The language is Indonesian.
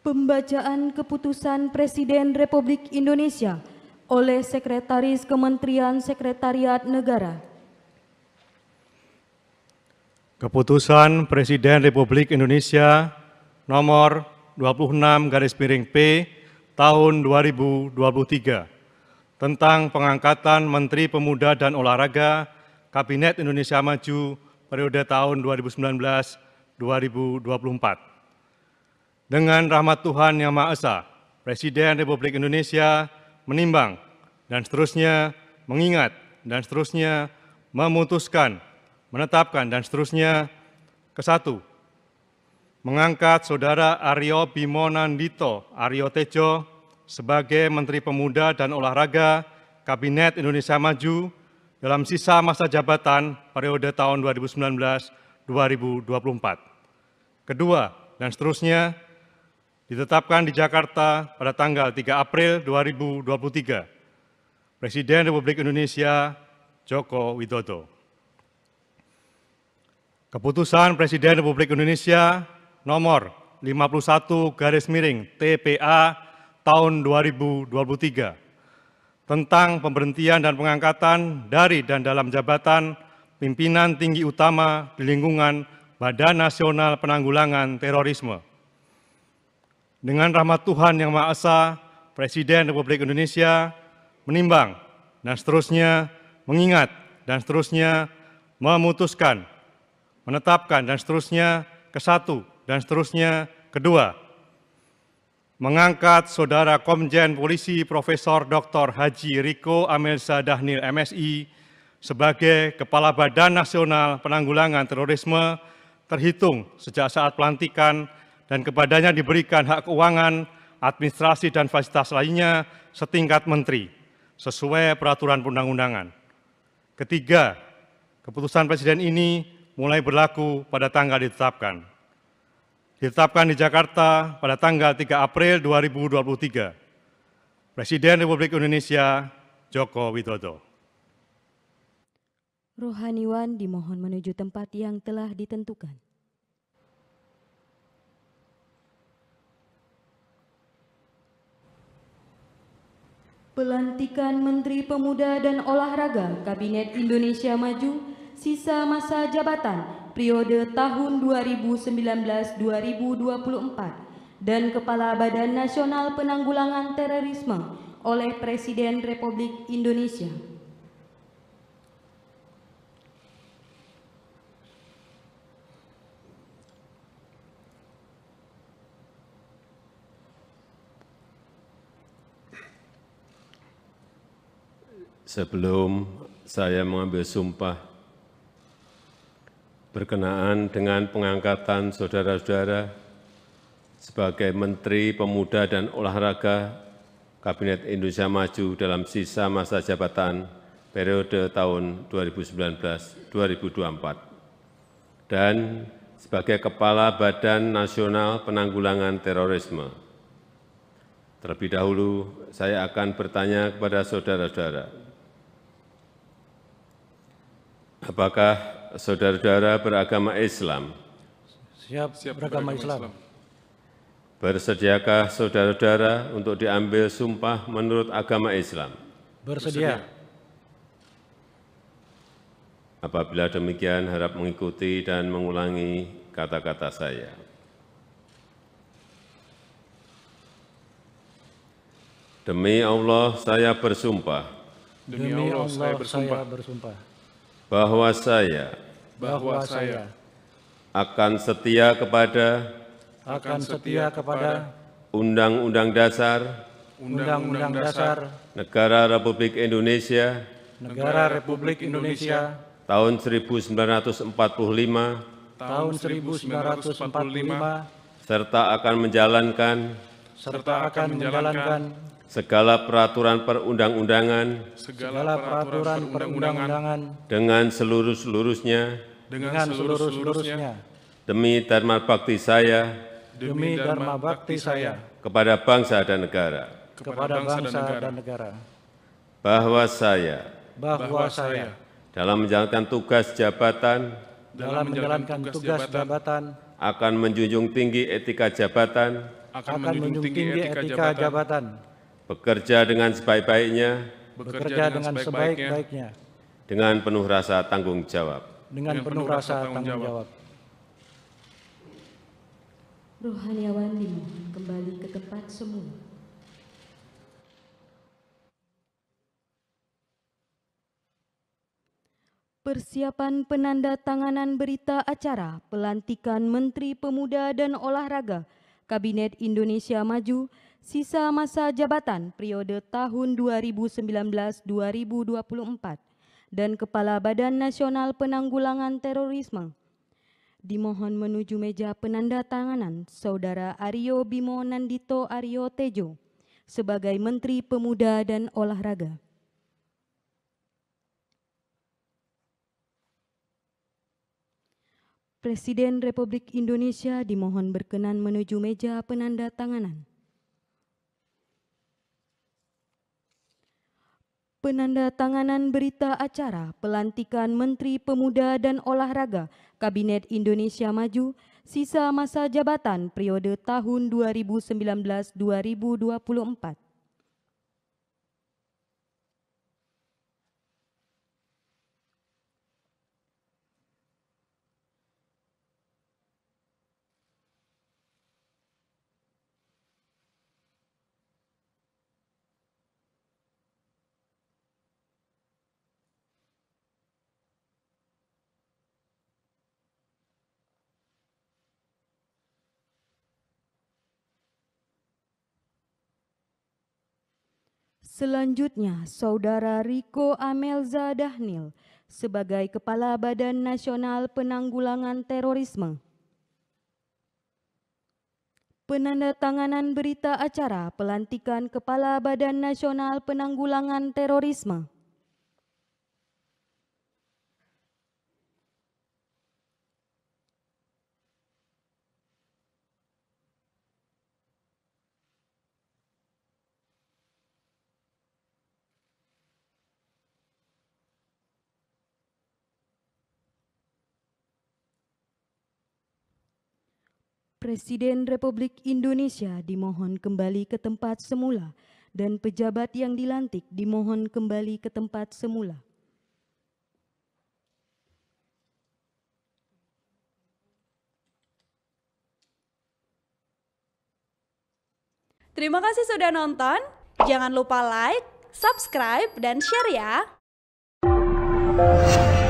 Pembacaan keputusan Presiden Republik Indonesia oleh Sekretaris Kementerian Sekretariat Negara. Keputusan Presiden Republik Indonesia nomor 26 garis miring P tahun 2023 tentang pengangkatan Menteri Pemuda dan Olahraga Kabinet Indonesia Maju periode tahun 2019-2024. Dengan rahmat Tuhan Yang Maha Esa, Presiden Republik Indonesia menimbang dan seterusnya mengingat dan seterusnya memutuskan, menetapkan dan seterusnya kesatu mengangkat Saudara Aryo Bimo Nandito Aryo Tejo sebagai Menteri Pemuda dan Olahraga Kabinet Indonesia Maju dalam sisa masa jabatan periode tahun 2019-2024. Kedua, dan seterusnya, ditetapkan di Jakarta pada tanggal 3 April 2023. Presiden Republik Indonesia Joko Widodo. Keputusan Presiden Republik Indonesia nomor 51 garis miring TPA tahun 2023 tentang pemberhentian dan pengangkatan dari dan dalam jabatan pimpinan tinggi utama di lingkungan Badan Nasional Penanggulangan Terorisme dengan rahmat Tuhan Yang Maha Esa, Presiden Republik Indonesia menimbang dan seterusnya mengingat dan seterusnya memutuskan, menetapkan dan seterusnya ke satu dan seterusnya kedua. Mengangkat Saudara Komjen Polisi Profesor Dr. Haji Riko Amelsa Dahnil MSI sebagai Kepala Badan Nasional Penanggulangan Terorisme terhitung sejak saat pelantikan dan kepadanya diberikan hak keuangan, administrasi dan fasilitas lainnya setingkat menteri sesuai peraturan perundang-undangan. Ketiga, keputusan Presiden ini mulai berlaku pada tanggal ditetapkan. Ditetapkan di Jakarta pada tanggal 3 April 2023. Presiden Republik Indonesia Joko Widodo. Rohaniwan dimohon menuju tempat yang telah ditentukan. Pelantikan Menteri Pemuda dan Olahraga Kabinet Indonesia Maju sisa masa jabatan periode tahun 2019-2024 dan Kepala Badan Nasional Penanggulangan Terorisme oleh Presiden Republik Indonesia. sebelum saya mengambil sumpah berkenaan dengan pengangkatan saudara-saudara sebagai Menteri Pemuda dan Olahraga Kabinet Indonesia Maju dalam sisa masa jabatan periode tahun 2019-2024 dan sebagai Kepala Badan Nasional Penanggulangan Terorisme. Terlebih dahulu, saya akan bertanya kepada saudara-saudara, Apakah saudara-saudara beragama Islam? Siap, Siap beragama, Islam. Bersediakah saudara-saudara untuk diambil sumpah menurut agama Islam? Bersedia. Apabila demikian, harap mengikuti dan mengulangi kata-kata saya. Demi Allah, saya bersumpah. Demi Allah, saya bersumpah bahwa saya bahwa saya akan setia kepada akan setia kepada Undang-Undang Dasar Undang-Undang Dasar Negara Republik Indonesia Negara Republik Indonesia tahun 1945 tahun 1945 serta akan menjalankan serta akan menjalankan segala peraturan perundang-undangan segala peraturan perundang-undangan dengan seluruh-seluruhnya dengan seluruh-seluruhnya demi dharma bakti saya demi dharma bakti saya kepada bangsa dan negara kepada bangsa dan negara bahwa saya bahwa saya dalam menjalankan tugas jabatan dalam menjalankan tugas jabatan akan menjunjung tinggi etika jabatan akan, akan menjunjung tinggi, tinggi etika, etika jabatan, jabatan, bekerja dengan sebaik-baiknya, bekerja, bekerja dengan sebaik-baiknya, dengan penuh rasa tanggung jawab, dengan, dengan penuh rasa tanggung jawab. jawab. Rohaniawan dimohon kembali ke tempat semu. Persiapan penanda tanganan berita acara pelantikan Menteri Pemuda dan Olahraga Kabinet Indonesia Maju sisa masa jabatan periode tahun 2019-2024 dan Kepala Badan Nasional Penanggulangan Terorisme. Dimohon menuju meja penanda tanganan Saudara Aryo Bimo Nandito Aryo Tejo sebagai Menteri Pemuda dan Olahraga. Presiden Republik Indonesia dimohon berkenan menuju meja penanda tanganan. Penanda tanganan berita acara pelantikan Menteri Pemuda dan Olahraga Kabinet Indonesia Maju sisa masa jabatan periode tahun 2019-2024. Selanjutnya, Saudara Riko Amelza Dahnil sebagai Kepala Badan Nasional Penanggulangan Terorisme. Penandatanganan berita acara pelantikan Kepala Badan Nasional Penanggulangan Terorisme. Presiden Republik Indonesia dimohon kembali ke tempat semula dan pejabat yang dilantik dimohon kembali ke tempat semula. Terima kasih sudah nonton. Jangan lupa like, subscribe, dan share ya.